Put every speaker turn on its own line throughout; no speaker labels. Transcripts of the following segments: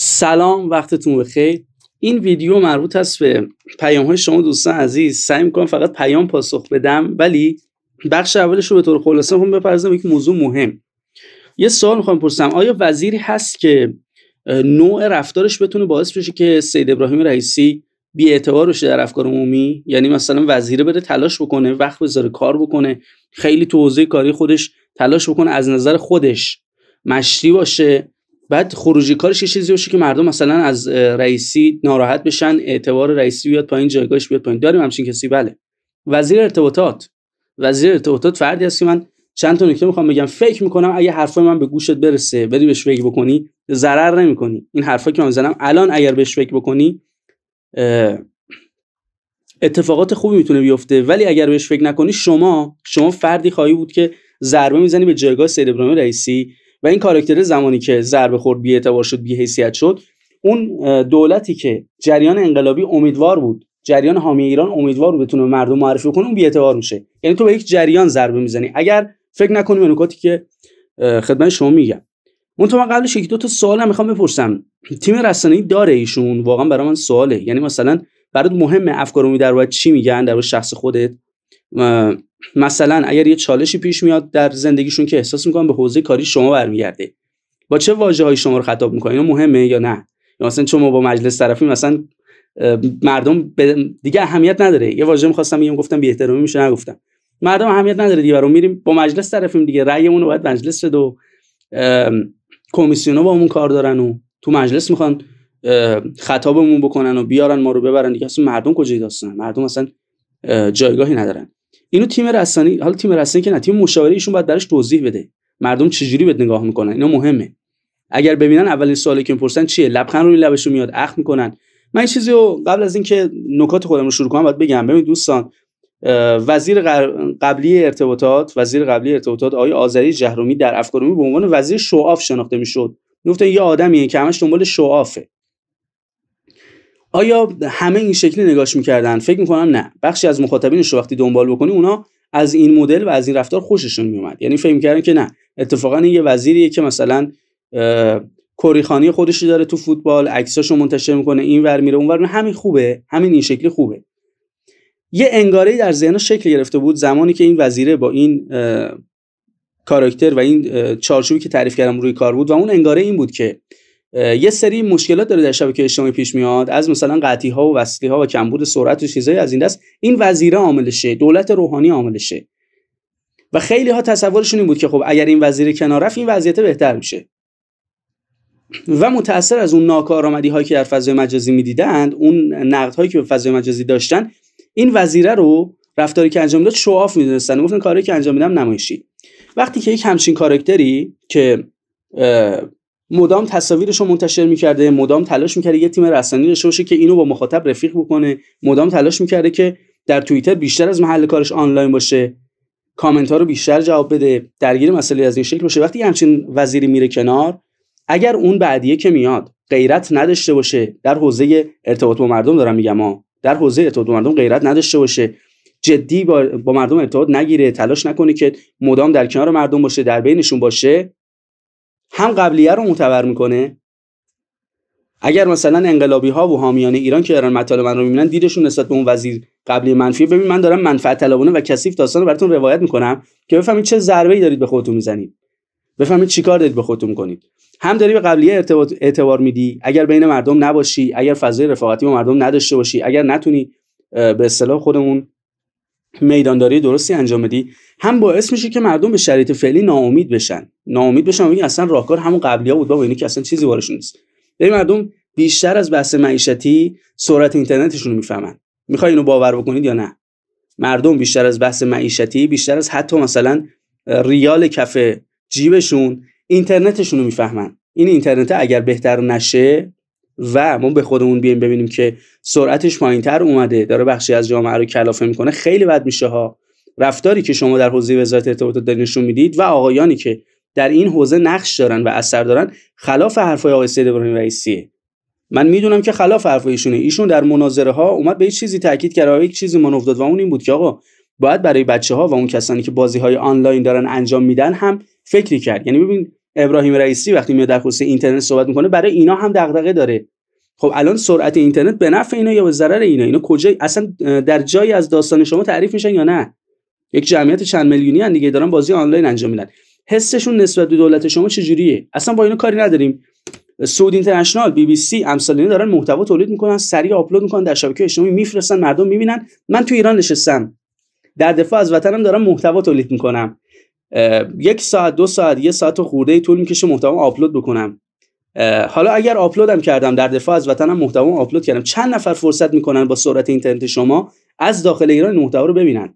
سلام وقتتون بخیر این ویدیو مربوط است به پیام های شما دوستان عزیز سعی میکنم فقط پیام پاسخ بدم ولی بخش اولش رو به طور خلاصه هم بپرزم یک موضوع مهم یه سوال میخوام پرسم آیا وزیری هست که نوع رفتارش بتونه باعث بشه که سید ابراهیم رئیسی بی اعتبار بشه در افکار عمومی یعنی مثلا وزیره بره تلاش بکنه وقت بذاره کار بکنه خیلی تو کاری خودش تلاش بکنه از نظر خودش مشری باشه بعد خروجی کارش یه چیزی باشه که مردم مثلا از رئیسی ناراحت بشن اعتبار رئیسی بیاد پایین جایگاهش بیاد پایین داریم همچین کسی بله وزیر ارتباطات وزیر ارتباطات فردی هست که من چند تا نکته میخوام بگم فکر میکنم اگه حرفای من به گوشت برسه بری بهش فکر بکنی ضرر نمیکنی این حرفا که من زنم الان اگر بهش فکر بکنی اتفاقات خوبی میتونه بیفته ولی اگر بهش فکر نکنی شما شما فردی خواهی بود که ضربه میزنی به جایگاه سید ابراهیم رئیسی و این کاراکتر زمانی که ضربه خورد بی اعتبار شد بی حیثیت شد اون دولتی که جریان انقلابی امیدوار بود جریان حامی ایران امیدوار بود بتونه مردم معرفی کنه اون بی اعتبار میشه یعنی تو به یک جریان ضربه میزنی اگر فکر نکنی به نکاتی که خدمت شما میگم من تو من قبلش یکی دو تا سوال هم میخوام بپرسم تیم رسانه‌ای داره ایشون واقعا برای من سواله یعنی مثلا برات مهم افکار امید در چی میگن در شخص خودت مثلا اگر یه چالشی پیش میاد در زندگیشون که احساس میکنن به حوزه کاری شما برمیگرده با چه واجه های شما رو خطاب میکنین مهمه یا نه یا مثلا چون ما با مجلس طرفی مثلا مردم دیگه اهمیت نداره یه واژه میخواستم بگم گفتم به احترامی میشه نگفتم مردم اهمیت نداره دیگه رو میریم با مجلس طرفیم دیگه رأیمون رو باید مجلس بده و کمیسیونا با همون کار دارن و تو مجلس میخوان خطابمون بکنن و بیارن ما رو ببرن دیگه اصلا مردم کجای داستانن مردم اصلا جایگاهی ندارن اینو تیم رسانی حالا تیم رسانی که نه تیم مشاوره ایشون باید براش توضیح بده مردم چجوری بهت نگاه میکنن اینا مهمه اگر ببینن اولین سوالی که میپرسن چیه لبخند روی لبشون میاد اخ میکنن من این چیزی رو قبل از اینکه نکات خودم رو شروع کنم باید بگم ببین دوستان وزیر قبلی ارتباطات وزیر قبلی ارتباطات آقای آذری جهرومی در افکارومی به عنوان وزیر شوآف شناخته میشد میگفتن یه آدمیه که همش دنبال آیا همه این شکلی نگاش میکردن فکر میکنم نه بخشی از مخاطبینش رو وقتی دنبال بکنی اونا از این مدل و از این رفتار خوششون میومد یعنی فکر میکردن که نه اتفاقا این یه وزیریه که مثلا کریخانی خودشی داره تو فوتبال عکساشو منتشر میکنه این ور میره اون ور میره همین خوبه همین این شکلی خوبه یه انگاره در ذهن شکل گرفته بود زمانی که این وزیره با این کاراکتر و این چارچوبی که تعریف کردم روی کار بود و اون انگاره این بود که یه سری مشکلات داره در شبکه اجتماعی پیش میاد از مثلا قطعی ها و وصلی ها و کمبود سرعت و چیزایی از این دست این وزیره عاملشه دولت روحانی عاملشه و خیلی ها تصورشون این بود که خب اگر این وزیر کنار رفت این وضعیت بهتر میشه و متأثر از اون ناکارآمدی هایی که در فضای مجازی میدیدند اون نقد هایی که به فضای مجازی داشتن این وزیره رو رفتاری که انجام داد شواف میدونستن گفتن کاری که انجام میدم نمایشی وقتی که یک همچین کارکتری که مدام تصاویرش رو منتشر میکرده مدام تلاش میکرده یه تیم رسانی داشته باشه که اینو با مخاطب رفیق بکنه مدام تلاش میکرده که در توییتر بیشتر از محل کارش آنلاین باشه کامنت ها رو بیشتر جواب بده درگیر مسئله از این شکل باشه وقتی همچین وزیری میره کنار اگر اون بعدیه که میاد غیرت نداشته باشه در حوزه ارتباط با مردم دارم میگم ما در حوزه ارتباط مردم غیرت نداشته باشه جدی با, با مردم ارتباط نگیره تلاش نکنه که مدام در کنار مردم باشه در بینشون باشه هم قبلیه رو معتبر میکنه اگر مثلا انقلابی ها و حامیان ایران که دارن مطالب من رو میبینن دیدشون نسبت به اون وزیر قبلی منفی ببین من دارم منفعت طلبانه و کثیف داستان رو براتون روایت میکنم که بفهمید چه ضربه ای دارید به خودتون میزنید بفهمید چیکار دارید به خودتون میکنید هم داری به قبلیه اعتبار میدی اگر بین مردم نباشی اگر فضای رفاقتی با مردم نداشته باشی اگر نتونی به اصطلاح خودمون میدانداری درستی انجام بدی هم باعث میشه که مردم به شرایط فعلی ناامید بشن ناامید بشن و اصلا راهکار همون قبلی ها بود بابا اینه یعنی که اصلا چیزی بارشون نیست به مردم بیشتر از بحث معیشتی سرعت اینترنتشون رو میفهمن میخوای اینو باور بکنید یا نه مردم بیشتر از بحث معیشتی بیشتر از حتی مثلا ریال کف جیبشون اینترنتشون رو میفهمن این اینترنت اگر بهتر نشه و ما به خودمون بیایم ببینیم که سرعتش پایینتر اومده داره بخشی از جامعه رو کلافه میکنه خیلی بد میشه ها رفتاری که شما در حوزه وزارت ارتباطات دارین نشون میدید و آقایانی که در این حوزه نقش دارن و اثر دارن خلاف حرفهای آقای سید ابراهیم رئیسیه من میدونم که خلاف حرفای ایشونه ایشون در مناظره ها اومد به یه چیزی تاکید کرد و یک چیزی من افتاد و اون این بود که آقا باید برای بچه ها و اون کسانی که بازی های آنلاین دارن انجام میدن هم فکری کرد یعنی ببین ابراهیم رئیسی وقتی میاد در خصوص اینترنت صحبت میکنه برای اینا هم دغدغه داره خب الان سرعت اینترنت به نفع اینا یا به ضرر اینا اینا کجا اصلا در جایی از داستان شما تعریف میشن یا نه یک جمعیت چند میلیونی ان دیگه دارن بازی آنلاین انجام میدن حسشون نسبت به دولت شما چجوریه اصلا با اینا کاری نداریم سعود اینترنشنال بی بی سی امثال دارن محتوا تولید میکنن سریع آپلود میکنن در شبکه اجتماعی میفرستن مردم میبینن من تو ایران نشستم در دفاع از وطنم دارم محتوا تولید میکنم یک ساعت دو ساعت یه ساعت و خورده طول میکشه محتوا آپلود بکنم حالا اگر آپلودم کردم در دفاع از وطنم محتوا آپلود کردم چند نفر فرصت میکنن با سرعت اینترنت شما از داخل ایران محتوا رو ببینن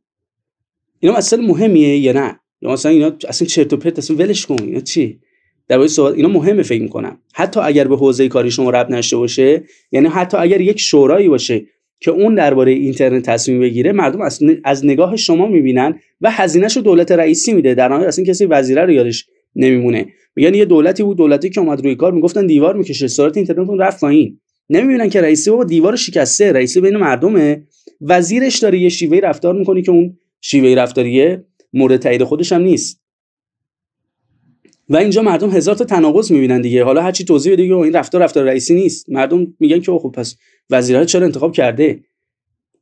اینا اصلا مهمیه یا نه یا مثلا اینا اصلا چرت و پرت اصلا ولش کن اینا چی در صحبت اینا مهمه فکر میکنم حتی اگر به حوزه کاری شما رب نشته باشه یعنی حتی اگر یک شورایی باشه که اون درباره اینترنت تصمیم بگیره مردم از نگاه شما میبینن و هزینهش رو دولت رئیسی میده در حالی اصلا کسی وزیره رو یادش نمیمونه میگن یه دولتی بود دولتی که اومد روی کار میگفتن دیوار میکشه سرعت اینترنتون رفت پایین نمیبینن که رئیسی بابا دیوار شکسته رئیسی بین مردمه وزیرش داره یه شیوه رفتار میکنه که اون شیوه رفتاریه مورد تایید خودش هم نیست و اینجا مردم هزار تا تناقض میبینن دیگه حالا هرچی توضیح بده این رفتار رفتار رئیسی نیست مردم میگن که خب پس وزیرها چرا انتخاب کرده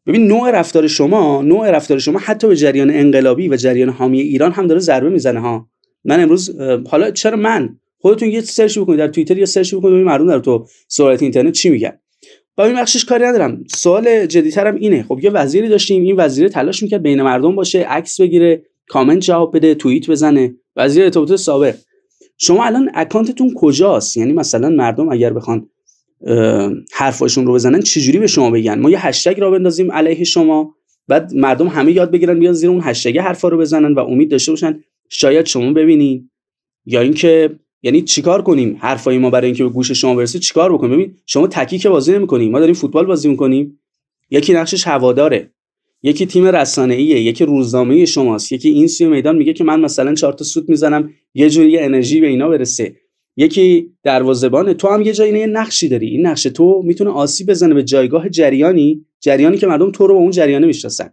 ببین نوع رفتار شما نوع رفتار شما حتی به جریان انقلابی و جریان حامی ایران هم داره ضربه میزنه ها من امروز حالا چرا من خودتون یه سرچ بکنید در توییتر یا سرچ بکنید ببین مردم در تو سرعت اینترنت چی میگن با این بخشش کاری ندارم سوال جدیترم اینه خب یه وزیری داشتیم این وزیر تلاش میکرد بین مردم باشه عکس بگیره کامنت جواب بده توییت بزنه وزیر ارتباطات سابق شما الان اکانتتون کجاست یعنی مثلا مردم اگر بخوان حرفاشون رو بزنن چجوری به شما بگن ما یه هشتگ را بندازیم علیه شما بعد مردم همه یاد بگیرن بیان زیر اون هشتگ حرفا رو بزنن و امید داشته باشن شاید شما ببینین یا اینکه یعنی چیکار کنیم حرفای ما برای اینکه به گوش شما برسه چیکار بکنیم ببین شما که بازی نمی‌کنیم ما داریم فوتبال بازی می‌کنیم یکی نقشش هواداره یکی تیم رسانه ایه، یکی روزنامه شماست یکی این سوی میدان میگه که من مثلا چهار تا سوت میزنم یه جوری انرژی به اینا برسه یکی دروازبان تو هم یه جایی یه نقشی داری این نقش تو میتونه آسیب بزنه به جایگاه جریانی جریانی که مردم تو رو به اون جریانه میشناسن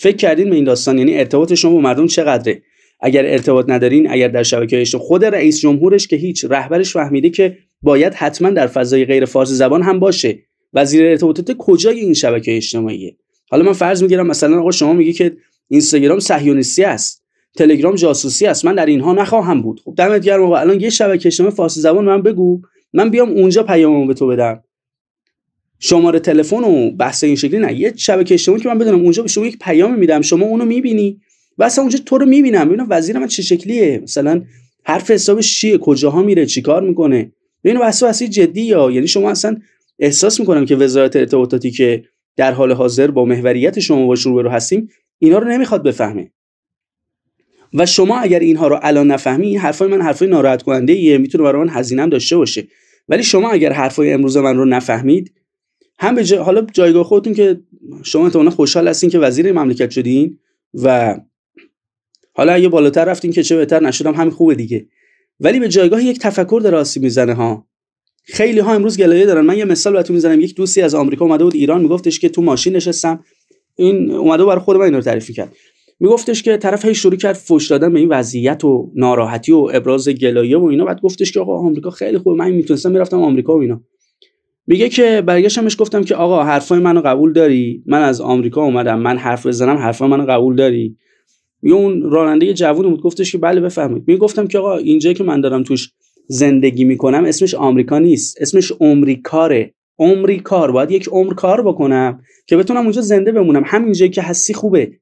فکر کردین به این داستان یعنی ارتباط شما با مردم چقدره اگر ارتباط ندارین اگر در شبکه خود رئیس جمهورش که هیچ رهبرش فهمیده که باید حتما در فضای غیر فارسی زبان هم باشه وزیر ارتباطات کجای این شبکه اجتماعیه حالا من فرض میگیرم مثلا آقا شما میگی که اینستاگرام صهیونیستی است تلگرام جاسوسی است من در اینها نخواهم بود خب دمت گرم آقا الان یه شبکه شما فارسی زبان من بگو من بیام اونجا پیاممو به تو بدم شماره تلفن و بحث این شکلی نه یه شبکه شما که من بدونم اونجا به شما یک پیام میدم شما اونو میبینی و اصلا اونجا تو رو میبینم ببینم وزیر من چه شکلیه مثلا حرف حسابش چیه کجاها میره چیکار میکنه ببین بحث جدی یا یعنی شما اصلا احساس میکنم که وزارت ارتباطاتی که در حال حاضر با محوریت شما باش رو هستیم اینا رو نمیخواد بفهمه و شما اگر اینها رو الان نفهمی این حرفای من حرفای ناراحت کننده ایه میتونه برای من هزینم داشته باشه ولی شما اگر حرفای امروز من رو نفهمید هم به حالا جایگاه خودتون که شما احتمالاً خوشحال هستین که وزیر مملکت شدین و حالا اگه بالاتر رفتین که چه بهتر نشدم همین خوبه دیگه ولی به جایگاه یک تفکر در آسیب میزنه ها خیلی ها امروز گلایه دارن من یه مثال براتون میزنم یک دوستی از آمریکا اومده بود ایران میگفتش که تو ماشین نشستم این اومده برای خود من اینو تعریف کرد میگفتش که طرف هی شروع کرد فوش دادن به این وضعیت و ناراحتی و ابراز گلایه و اینا بعد گفتش که آقا آمریکا خیلی خوبه من میتونستم میرفتم آمریکا و اینا میگه که برگشتمش گفتم که آقا حرفای منو قبول داری من از آمریکا اومدم من حرف بزنم حرفای منو قبول داری یه اون راننده جوون بود گفتش که بله بفهمید میگفتم که آقا اینجایی که من دارم توش زندگی میکنم اسمش آمریکا نیست اسمش امریکاره عمری کار باید یک عمر کار بکنم که بتونم اونجا زنده بمونم همینجایی که هستی خوبه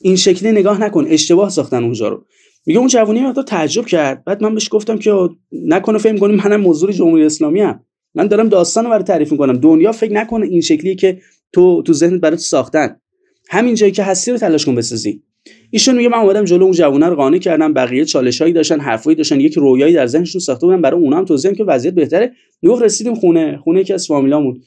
این شکلی نگاه نکن اشتباه ساختن اونجا رو میگه اون جوونی تو تعجب کرد بعد من بهش گفتم که نکنه فکر کنیم منم موضوعی جمهوری اسلامی هم. من دارم داستان رو برای تعریف میکنم دنیا فکر نکنه این شکلی که تو تو ذهنت برات ساختن همین جایی که هستی رو تلاش کن بسازی ایشون میگه من اومدم جلو اون جوونه رو قانع کردم بقیه چالشایی داشتن حرفایی داشتن یک رویایی در ذهنشون ساخته بودن برای اونم توضیح که وضعیت بهتره نو رسیدیم خونه خونه که از فامیلامون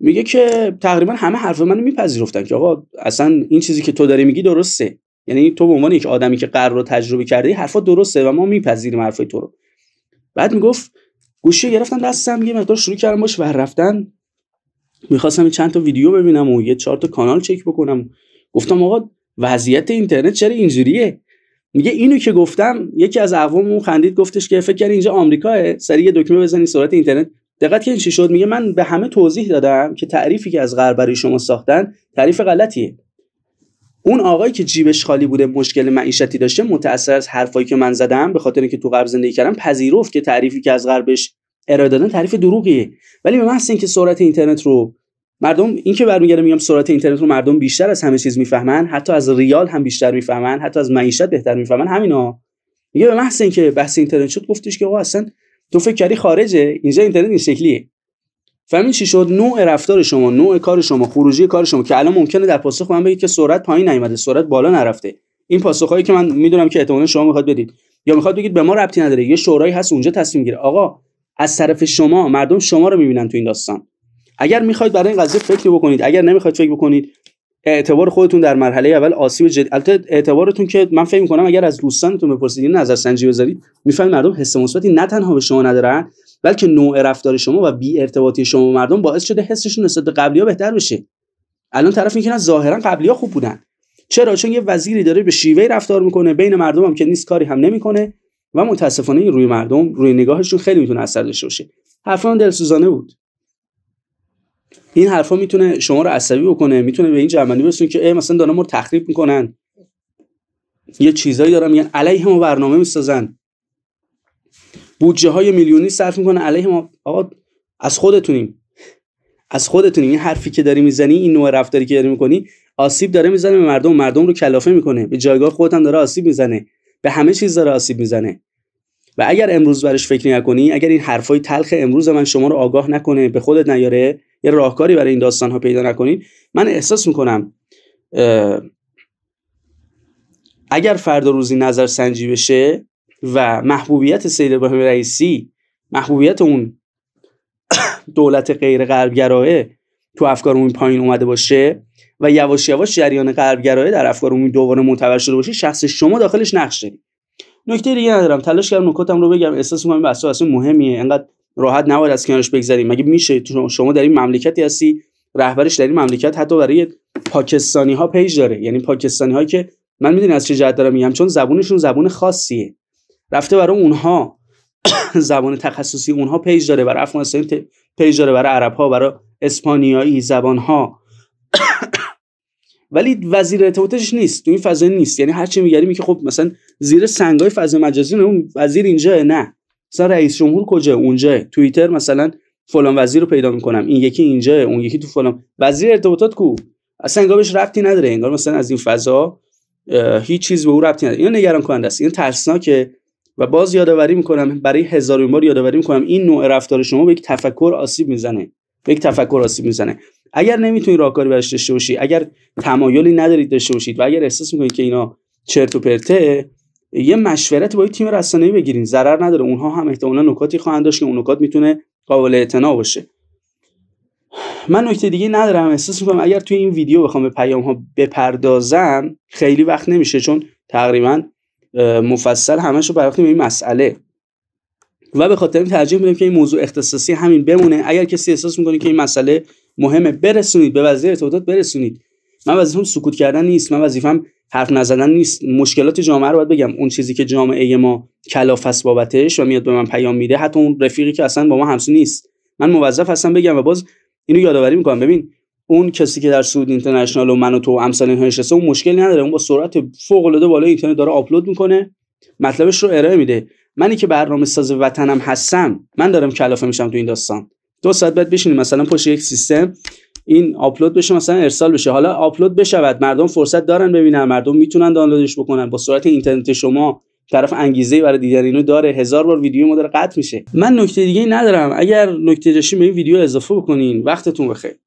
میگه که تقریبا همه حرف منو میپذیرفتن که آقا اصلا این چیزی که تو داری میگی درسته یعنی تو به عنوان یک آدمی که قرار رو تجربه کردی حرفا درسته و ما میپذیریم حرفای تو رو بعد میگفت گوشی گرفتم دستم یه مقدار شروع کردم باش ور رفتن میخواستم چند تا ویدیو ببینم و یه چهار تا کانال چک بکنم گفتم آقا وضعیت اینترنت چرا اینجوریه میگه اینو که گفتم یکی از اون خندید گفتش که فکر کرد اینجا آمریکاه سری یه دکمه بزنی سرعت اینترنت دقت کن چی شد میگه من به همه توضیح دادم که تعریفی که از غرب برای شما ساختن تعریف غلطیه اون آقایی که جیبش خالی بوده مشکل معیشتی داشته متأثر از حرفایی که من زدم به خاطر اینکه تو غرب زندگی کردم پذیرفت که تعریفی که از غربش ارائه دادن تعریف دروغیه ولی به محض اینکه سرعت اینترنت رو مردم این که برمیگرده میگم سرعت اینترنت رو مردم بیشتر از همه چیز میفهمن حتی از ریال هم بیشتر میفهمن حتی از معیشت بهتر میفهمن همینا میگه به محض اینکه بحث اینترنت شد گفتش که آقا اصلا تو فکر کردی خارجه اینجا اینترنت این شکلیه فهمین چی شد نوع رفتار شما نوع کار شما خروجی کار شما که الان ممکنه در پاسخ من بگید که سرعت پایین نیومده سرعت بالا نرفته این پاسخهایی که من میدونم که احتمالاً شما میخواد بدید یا میخواد بگید به ما ربطی نداره یه شورای هست اونجا تصمیم گیره آقا از طرف شما مردم شما رو میبینن تو این داستان اگر میخواید برای این قضیه فکر بکنید اگر نمیخواید فکر بکنید اعتبار خودتون در مرحله اول آسیب جدی البته اعتبارتون که من فکر میکنم اگر از دوستانتون بپرسید یعنی این نظر سنجی بذارید میفهمید مردم حس مثبتی نه تنها به شما ندارن بلکه نوع رفتار شما و بی ارتباطی شما مردم باعث شده حسشون نسبت به قبلی‌ها بهتر بشه الان طرف میگن ظاهرا قبلی‌ها خوب بودن چرا چون یه وزیری داره به شیوه رفتار میکنه بین مردم هم که نیست کاری هم نمیکنه و متاسفانه این روی مردم روی نگاهشون خیلی میتونه اثر داشته باشه حرفان دلسوزانه بود این حرفا میتونه شما رو عصبی بکنه میتونه به این جرمنی برسونه که ای مثلا دارن تخریب میکنن یه چیزایی دارن میگن علیه ما برنامه میسازن بودجه های میلیونی صرف میکنن علیه ما آقا از خودتونیم از خودتونیم این حرفی که داری میزنی این نوع رفتاری که داری میکنی آسیب داره میزنه به مردم مردم رو کلافه میکنه به جایگاه خودت داره آسیب میزنه به همه چیز داره آسیب میزنه و اگر امروز برش فکر نکنی اگر این حرفای تلخ امروز من شما رو آگاه نکنه به خودت نیاره یه راهکاری برای این داستان ها پیدا نکنین من احساس میکنم اگر فردا روزی نظر سنجی بشه و محبوبیت سید ابراهیم رئیسی محبوبیت اون دولت غیر غربگرایه تو افکار اون پایین اومده باشه و یواش یواش جریان غربگرایه در افکار اون دوباره معتبر شده باشه شخص شما داخلش نقش داری نکته دیگه ندارم تلاش کردم نکاتم رو بگم احساس می‌کنم بحث اصلا مهمیه انقدر راحت نباید از کنارش بگذریم مگه میشه شما در این مملکتی هستی رهبرش در این مملکت حتی برای پاکستانی ها پیج داره یعنی پاکستانی هایی که من میدونی از چه جهت دارم میگم چون زبونشون زبون خاصیه رفته برای اونها زبان تخصصی اونها پیج داره برای افغانستانی پیج داره برای عرب ها برای اسپانیایی زبان ها ولی وزیر ارتباطش نیست تو این فضا نیست یعنی هر چی میگه که خب مثلا زیر سنگای فضا مجازی اون وزیر اینجا نه مثلا رئیس جمهور کجا اونجا توییتر مثلا فلان وزیر رو پیدا میکنم این یکی اینجا اون یکی تو فلان وزیر ارتباطات کو اصلا انگار بهش ربطی نداره انگار مثلا از این فضا هیچ چیز به او ربطی نداره اینا نگران کننده است این ترسناکه و باز یادآوری میکنم برای هزار بار یادآوری میکنم این نوع رفتار شما به یک تفکر آسیب میزنه به یک تفکر آسیب میزنه اگر نمیتونید راهکاری براش داشته باشید اگر تمایلی ندارید داشته باشید و اگر احساس میکنید که اینا چرت و پرته یه مشورت با تیم رسانه‌ای بگیرین ضرر نداره اونها هم احتمالا نکاتی خواهند داشت که اون نکات میتونه قابل اعتنا باشه من نکته دیگه ندارم احساس میکنم اگر توی این ویدیو بخوام به پیام ها بپردازم خیلی وقت نمیشه چون تقریبا مفصل همش رو پرداختیم این مسئله و به خاطر این ترجیح میدم که این موضوع اختصاصی همین بمونه اگر کسی احساس میکنه که این مسئله مهمه برسونید به وزیر ارتباطات برسونید من وظیفم سکوت کردن نیست من وظیفم حرف نزدن نیست مشکلات جامعه رو باید بگم اون چیزی که جامعه ما کلاف است بابتش و میاد به من پیام میده حتی اون رفیقی که اصلا با ما همسو نیست من موظف هستم بگم و باز اینو یادآوری میکنم ببین اون کسی که در سعود اینترنشنال و من و تو امثال اینها اون مشکلی نداره اون با سرعت فوق العاده بالای اینترنت داره آپلود میکنه مطلبش رو ارائه میده منی که برنامه ساز وطنم هستم من دارم کلافه میشم تو این داستان دو ساعت بعد بشینیم مثلا پشت یک سیستم این آپلود بشه مثلا ارسال بشه حالا آپلود بشود مردم فرصت دارن ببینن مردم میتونن دانلودش بکنن با سرعت اینترنت شما طرف انگیزه برای دیدن اینو داره هزار بار ویدیو ما داره قطع میشه من نکته دیگه ندارم اگر نکته داشتین به این ویدیو اضافه بکنین وقتتون بخیر